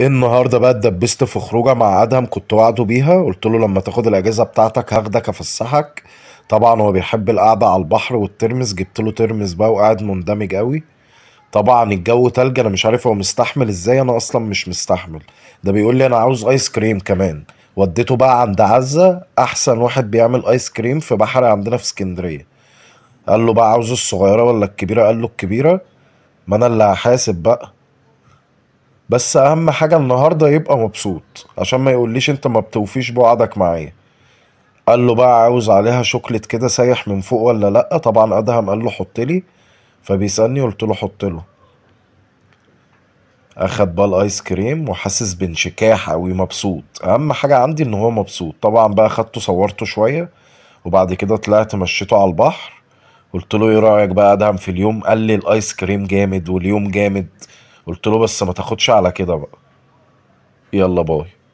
إيه النهارده بقى اتدبست في خروجه مع ادهم كنت وعده بيها قلت له لما تاخد الاجازه بتاعتك هاخدك افسحك طبعا هو بيحب القعده على البحر والترمس جبت له ترمس بقى وقاعد مندمج قوي طبعا الجو تلج انا مش عارف هو مستحمل ازاي انا اصلا مش مستحمل ده بيقول لي انا عاوز ايس كريم كمان وديته بقى عند عزه احسن واحد بيعمل ايس كريم في بحر عندنا في اسكندريه قال له بقى عاوز الصغيره ولا الكبيره قال له الكبيره ما انا اللي هحاسب بقى بس اهم حاجه النهارده يبقى مبسوط عشان ما يقوليش انت ما بتوفيش بوعدك معايا قال له بقى عاوز عليها شوكلت كده سايح من فوق ولا لا طبعا ادهم قال له حط لي فبيسالني قلت له حط له اخد بال ايس كريم وحاسس بانشكاح قوي مبسوط اهم حاجه عندي ان هو مبسوط طبعا بقى خدته صورته شويه وبعد كده طلعت مشيته على البحر قلت له ايه رايك بقى ادهم في اليوم قال لي الايس كريم جامد واليوم جامد قلت له بس ما تاخدش على كده بقى يلا باي